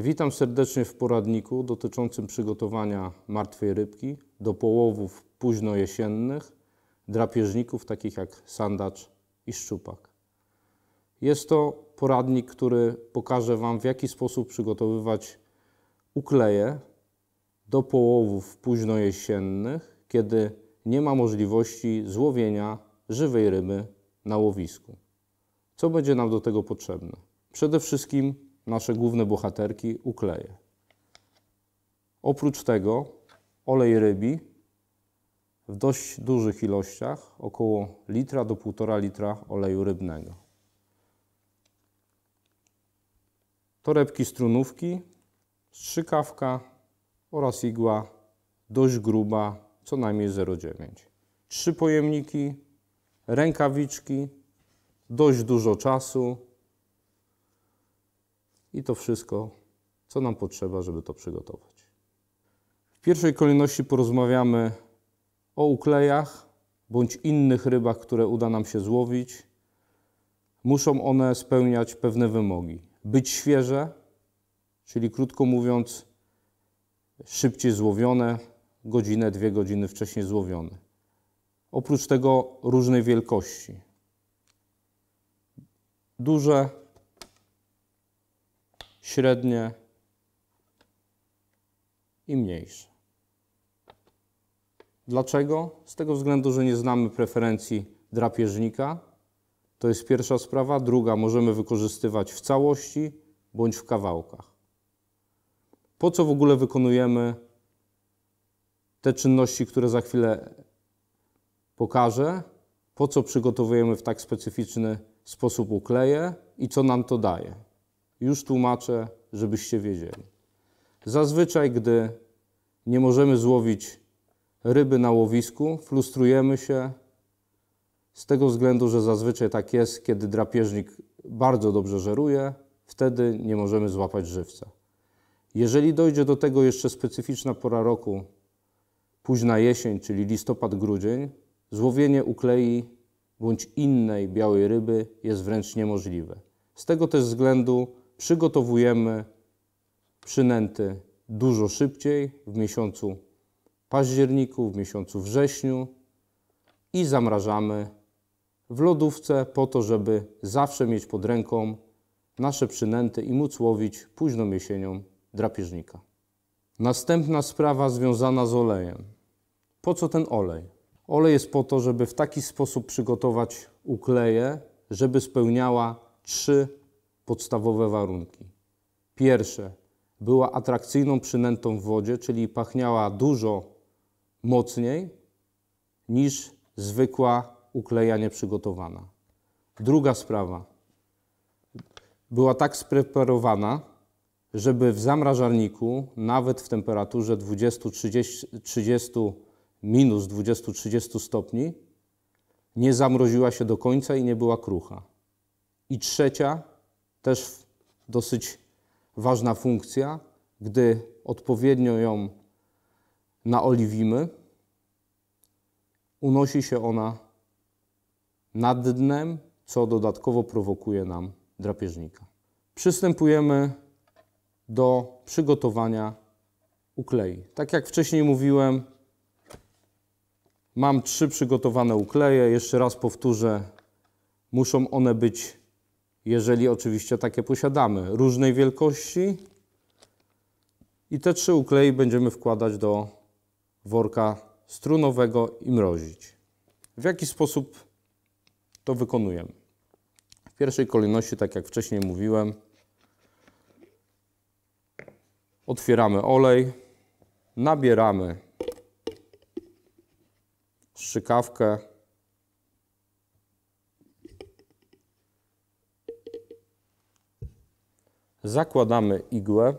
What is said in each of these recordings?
Witam serdecznie w poradniku dotyczącym przygotowania martwej rybki do połowów późnojesiennych drapieżników takich jak sandacz i szczupak. Jest to poradnik, który pokaże Wam w jaki sposób przygotowywać ukleje do połowów późnojesiennych, kiedy nie ma możliwości złowienia żywej ryby na łowisku. Co będzie nam do tego potrzebne? Przede wszystkim nasze główne bohaterki ukleję. Oprócz tego olej rybi w dość dużych ilościach, około litra do 1,5 litra oleju rybnego. Torebki strunówki, strzykawka oraz igła dość gruba, co najmniej 0,9. Trzy pojemniki, rękawiczki, dość dużo czasu, i to wszystko, co nam potrzeba, żeby to przygotować. W pierwszej kolejności porozmawiamy o uklejach bądź innych rybach, które uda nam się złowić. Muszą one spełniać pewne wymogi. Być świeże, czyli krótko mówiąc, szybciej złowione, godzinę, dwie godziny wcześniej złowione. Oprócz tego różnej wielkości. Duże, średnie i mniejsze. Dlaczego? Z tego względu, że nie znamy preferencji drapieżnika. To jest pierwsza sprawa. Druga, możemy wykorzystywać w całości bądź w kawałkach. Po co w ogóle wykonujemy te czynności, które za chwilę pokażę? Po co przygotowujemy w tak specyficzny sposób ukleje i co nam to daje? Już tłumaczę, żebyście wiedzieli. Zazwyczaj, gdy nie możemy złowić ryby na łowisku, frustrujemy się z tego względu, że zazwyczaj tak jest, kiedy drapieżnik bardzo dobrze żeruje, wtedy nie możemy złapać żywca. Jeżeli dojdzie do tego jeszcze specyficzna pora roku, późna jesień, czyli listopad-grudzień, złowienie uklei bądź innej białej ryby jest wręcz niemożliwe. Z tego też względu przygotowujemy przynęty dużo szybciej w miesiącu październiku, w miesiącu wrześniu i zamrażamy w lodówce po to, żeby zawsze mieć pod ręką nasze przynęty i móc łowić późną jesienią drapieżnika. Następna sprawa związana z olejem. Po co ten olej? Olej jest po to, żeby w taki sposób przygotować ukleje, żeby spełniała trzy podstawowe warunki. Pierwsze, była atrakcyjną przynętą w wodzie, czyli pachniała dużo mocniej niż zwykła uklejanie przygotowana. Druga sprawa, była tak spreparowana, żeby w zamrażarniku, nawet w temperaturze 20, 30, 30 minus 20-30 stopni, nie zamroziła się do końca i nie była krucha. I trzecia, też dosyć ważna funkcja, gdy odpowiednio ją naoliwimy, unosi się ona nad dnem, co dodatkowo prowokuje nam drapieżnika. Przystępujemy do przygotowania uklei. Tak jak wcześniej mówiłem, mam trzy przygotowane ukleje. Jeszcze raz powtórzę, muszą one być jeżeli oczywiście takie posiadamy, różnej wielkości. I te trzy uklei będziemy wkładać do worka strunowego i mrozić. W jaki sposób to wykonujemy? W pierwszej kolejności, tak jak wcześniej mówiłem, otwieramy olej, nabieramy szykawkę, Zakładamy igłę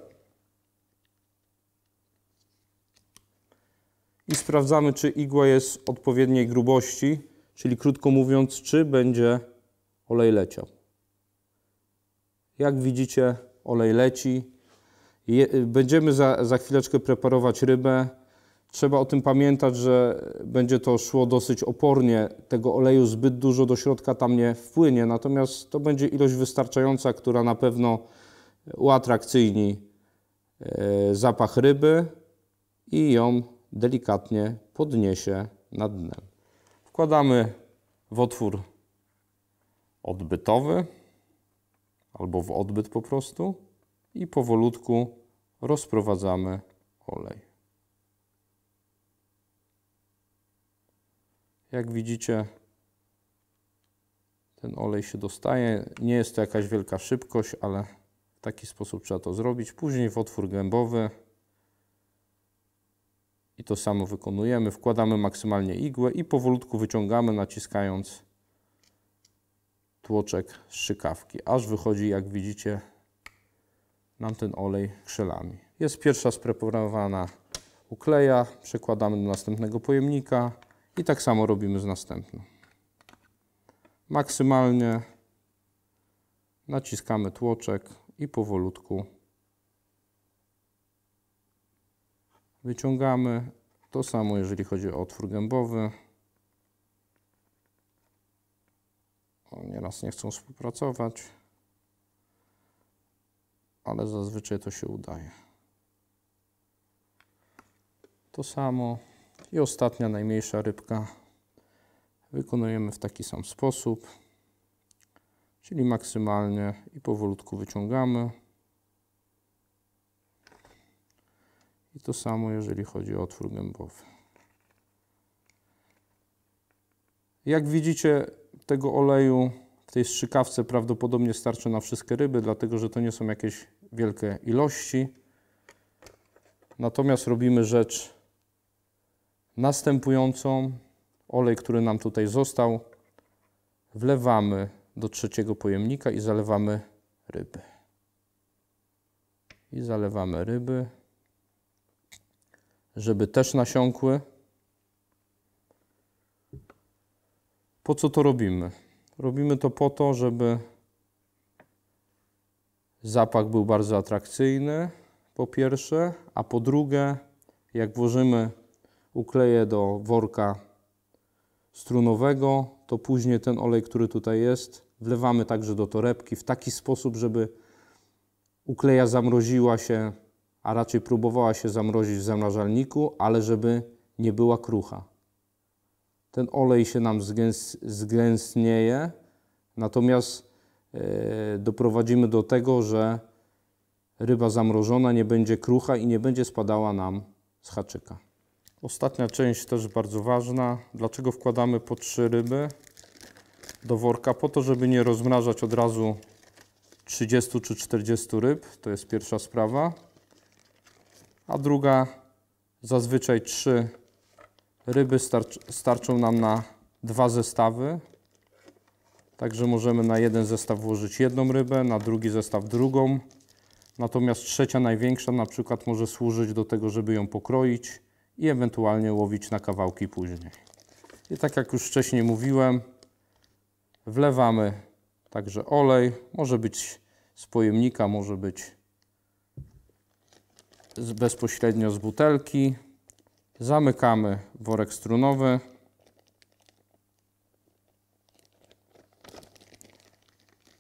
i sprawdzamy, czy igła jest odpowiedniej grubości, czyli krótko mówiąc, czy będzie olej leciał. Jak widzicie, olej leci. Je, będziemy za, za chwileczkę preparować rybę. Trzeba o tym pamiętać, że będzie to szło dosyć opornie. Tego oleju zbyt dużo do środka tam nie wpłynie, natomiast to będzie ilość wystarczająca, która na pewno uatrakcyjni e, zapach ryby i ją delikatnie podniesie nad dnem. Wkładamy w otwór odbytowy albo w odbyt po prostu i powolutku rozprowadzamy olej. Jak widzicie, ten olej się dostaje. Nie jest to jakaś wielka szybkość, ale w taki sposób trzeba to zrobić. Później w otwór gębowy i to samo wykonujemy. Wkładamy maksymalnie igłę i powolutku wyciągamy, naciskając tłoczek z szykawki, aż wychodzi, jak widzicie, nam ten olej krzelami. Jest pierwsza spreparowana ukleja, przekładamy do następnego pojemnika i tak samo robimy z następną. Maksymalnie naciskamy tłoczek, i powolutku wyciągamy. To samo jeżeli chodzi o otwór gębowy. O, nieraz nie chcą współpracować, ale zazwyczaj to się udaje. To samo i ostatnia, najmniejsza rybka wykonujemy w taki sam sposób czyli maksymalnie i powolutku wyciągamy. I to samo, jeżeli chodzi o otwór gębowy. Jak widzicie, tego oleju w tej strzykawce prawdopodobnie starczy na wszystkie ryby, dlatego że to nie są jakieś wielkie ilości. Natomiast robimy rzecz następującą. Olej, który nam tutaj został, wlewamy do trzeciego pojemnika i zalewamy ryby. I zalewamy ryby, żeby też nasiąkły. Po co to robimy? Robimy to po to, żeby zapach był bardzo atrakcyjny, po pierwsze, a po drugie, jak włożymy ukleję do worka strunowego, to później ten olej, który tutaj jest, Wlewamy także do torebki w taki sposób, żeby ukleja zamroziła się, a raczej próbowała się zamrozić w zamrażalniku, ale żeby nie była krucha. Ten olej się nam zgęs zgęstnieje, natomiast yy, doprowadzimy do tego, że ryba zamrożona nie będzie krucha i nie będzie spadała nam z haczyka. Ostatnia część też bardzo ważna. Dlaczego wkładamy po trzy ryby? do worka po to, żeby nie rozmrażać od razu 30 czy 40 ryb. To jest pierwsza sprawa. A druga, zazwyczaj trzy ryby starczą nam na dwa zestawy. Także możemy na jeden zestaw włożyć jedną rybę, na drugi zestaw drugą. Natomiast trzecia, największa, na przykład może służyć do tego, żeby ją pokroić i ewentualnie łowić na kawałki później. I tak jak już wcześniej mówiłem, Wlewamy także olej. Może być z pojemnika, może być bezpośrednio z butelki. Zamykamy worek strunowy.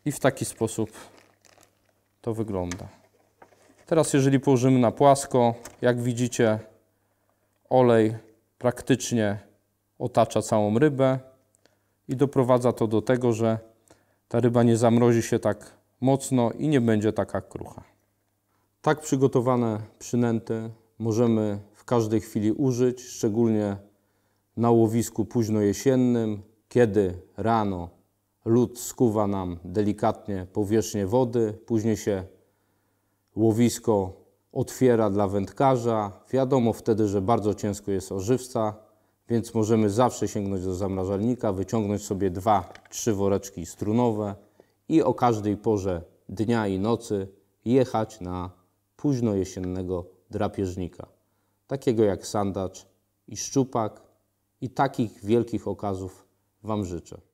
I w taki sposób to wygląda. Teraz jeżeli położymy na płasko, jak widzicie olej praktycznie otacza całą rybę i doprowadza to do tego, że ta ryba nie zamrozi się tak mocno i nie będzie taka krucha. Tak przygotowane przynęty możemy w każdej chwili użyć, szczególnie na łowisku późno jesiennym, kiedy rano lód skuwa nam delikatnie powierzchnię wody, później się łowisko otwiera dla wędkarza. Wiadomo wtedy, że bardzo ciężko jest ożywca, więc możemy zawsze sięgnąć do zamrażalnika, wyciągnąć sobie dwa, trzy woreczki strunowe i o każdej porze dnia i nocy jechać na późno jesiennego drapieżnika, takiego jak sandacz i szczupak i takich wielkich okazów Wam życzę.